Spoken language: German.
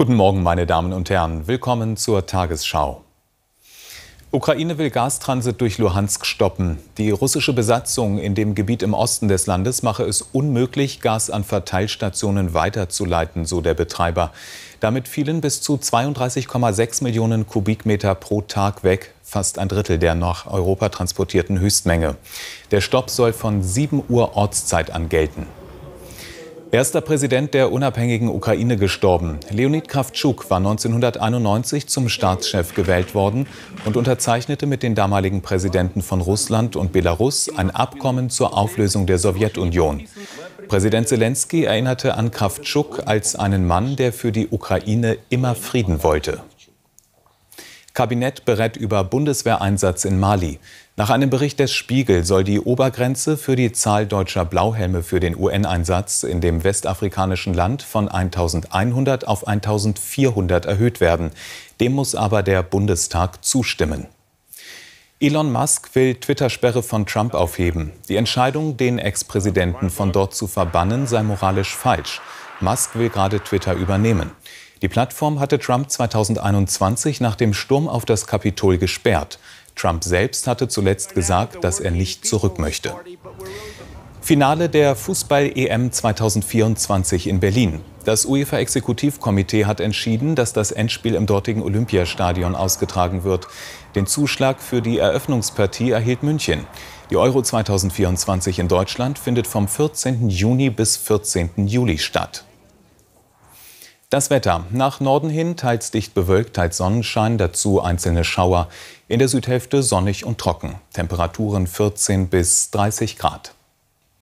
Guten Morgen, meine Damen und Herren. Willkommen zur Tagesschau. Ukraine will Gastransit durch Luhansk stoppen. Die russische Besatzung in dem Gebiet im Osten des Landes mache es unmöglich, Gas an Verteilstationen weiterzuleiten, so der Betreiber. Damit fielen bis zu 32,6 Millionen Kubikmeter pro Tag weg, fast ein Drittel der nach Europa transportierten Höchstmenge. Der Stopp soll von 7 Uhr Ortszeit an gelten. Erster Präsident der unabhängigen Ukraine gestorben. Leonid Kravtschuk war 1991 zum Staatschef gewählt worden und unterzeichnete mit den damaligen Präsidenten von Russland und Belarus ein Abkommen zur Auflösung der Sowjetunion. Präsident Zelensky erinnerte an Kravtschuk als einen Mann, der für die Ukraine immer Frieden wollte. Kabinett berät über Bundeswehreinsatz in Mali. Nach einem Bericht des Spiegel soll die Obergrenze für die Zahl deutscher Blauhelme für den UN-Einsatz in dem westafrikanischen Land von 1100 auf 1400 erhöht werden. Dem muss aber der Bundestag zustimmen. Elon Musk will Twitter-Sperre von Trump aufheben. Die Entscheidung, den Ex-Präsidenten von dort zu verbannen, sei moralisch falsch. Musk will gerade Twitter übernehmen. Die Plattform hatte Trump 2021 nach dem Sturm auf das Kapitol gesperrt. Trump selbst hatte zuletzt gesagt, dass er nicht zurück möchte. Finale der Fußball-EM 2024 in Berlin. Das UEFA-Exekutivkomitee hat entschieden, dass das Endspiel im dortigen Olympiastadion ausgetragen wird. Den Zuschlag für die Eröffnungspartie erhielt München. Die Euro 2024 in Deutschland findet vom 14. Juni bis 14. Juli statt. Das Wetter. Nach Norden hin teils dicht bewölkt, teils Sonnenschein, dazu einzelne Schauer. In der Südhälfte sonnig und trocken. Temperaturen 14 bis 30 Grad.